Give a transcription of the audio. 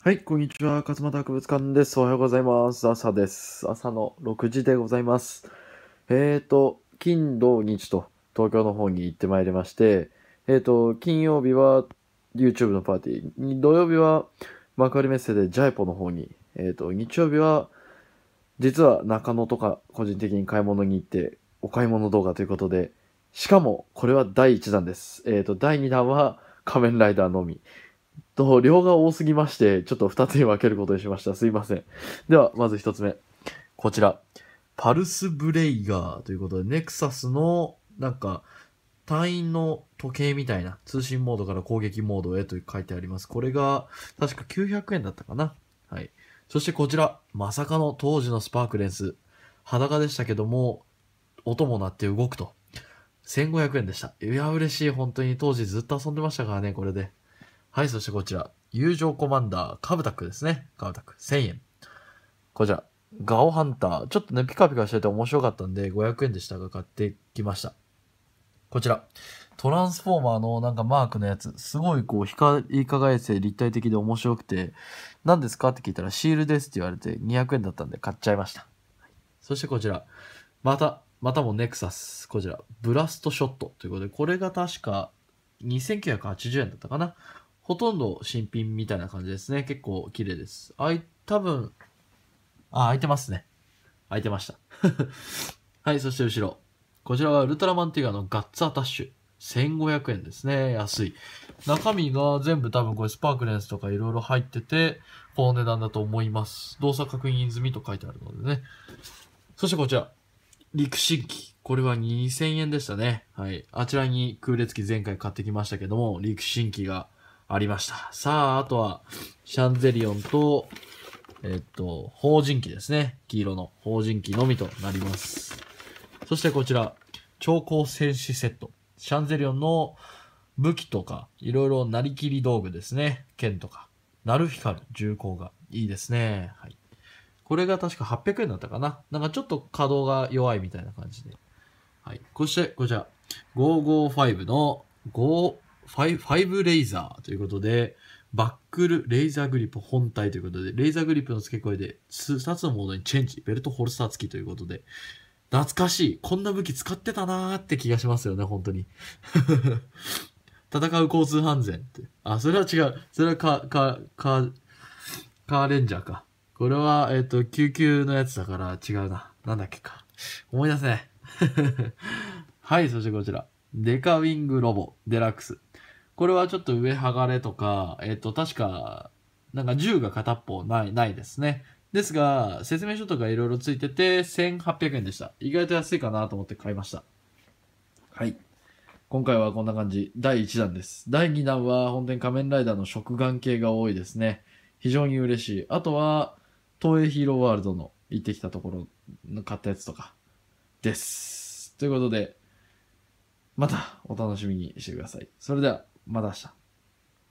はい、こんにちは。勝又博物館です。おはようございます。朝です。朝の6時でございます。えっ、ー、と、金、土、日と東京の方に行ってまいりまして、えっ、ー、と、金曜日は YouTube のパーティー、土曜日は幕張メッセでジャイポの方に、えっ、ー、と、日曜日は実は中野とか個人的に買い物に行ってお買い物動画ということで、しかもこれは第1弾です。えっ、と、第2弾は仮面ライダーのみ。と、量が多すぎまして、ちょっと2つに分けることにしました。すいません。では、まず1つ目。こちら。パルスブレイガーということで、ネクサスの、なんか、隊員の時計みたいな通信モードから攻撃モードへと書いてあります。これが、確か900円だったかな。はい。そしてこちら、まさかの当時のスパークレンス。裸でしたけども、音も鳴って動くと。1500円でした。いや、嬉しい。本当に当時ずっと遊んでましたからね、これで。はい、そしてこちら、友情コマンダー、カブタックですね。カブタック、1000円。こちら、ガオハンター。ちょっとね、ピカピカしてて面白かったんで、500円でしたが買ってきました。こちら、トランスフォーマーのなんかマークのやつ、すごいこう光り輝いて立体的で面白くて、何ですかって聞いたらシールですって言われて200円だったんで買っちゃいました。そしてこちら、また、またもネクサス。こちら、ブラストショットということで、これが確か2980円だったかな。ほとんど新品みたいな感じですね。結構綺麗です。あい、多分、あ、開いてますね。開いてました。はい、そして後ろ。こちらはウルトラマンティガのガッツアタッシュ。1500円ですね。安い。中身が全部多分これスパークレンスとか色々入ってて、この値段だと思います。動作確認済みと書いてあるのでね。そしてこちら。陸神機。これは2000円でしたね。はい。あちらに空列機前回買ってきましたけども、陸神機がありました。さあ、あとは、シャンゼリオンと、えっと、法人機ですね。黄色の法人機のみとなります。そしてこちら、超高戦士セット。シャンゼリオンの武器とか、いろいろなりきり道具ですね。剣とか。ナルフィカル、重工が。いいですね。はい。これが確か800円だったかな。なんかちょっと稼働が弱いみたいな感じで。はい。そして、こちら。555の5ファイファイブレイザーということで、バックル、レイザーグリップ本体ということで、レイザーグリップの付け加えで2つのモードにチェンジ、ベルトホルスター付きということで、懐かしい。こんな武器使ってたなーって気がしますよね、本当に。戦う交通犯罪って。あ、それは違う。それはカ、カ、カ、カーレンジャーか。これは、えっ、ー、と、救急のやつだから違うな。なんだっけか。思い出せない。はい、そしてこちら。デカウィングロボ、デラックス。これはちょっと上剥がれとか、えっ、ー、と、確か、なんか銃が片っぽない、ないですね。ですが、説明書とかいろいろついてて、1800円でした。意外と安いかなと思って買いました。はい。今回はこんな感じ。第1弾です。第2弾は、本当に仮面ライダーの食玩系が多いですね。非常に嬉しい。あとは、東映ヒーローワールドの行ってきたところの買ったやつとか、です。ということで、またお楽しみにしてください。それでは、また明日。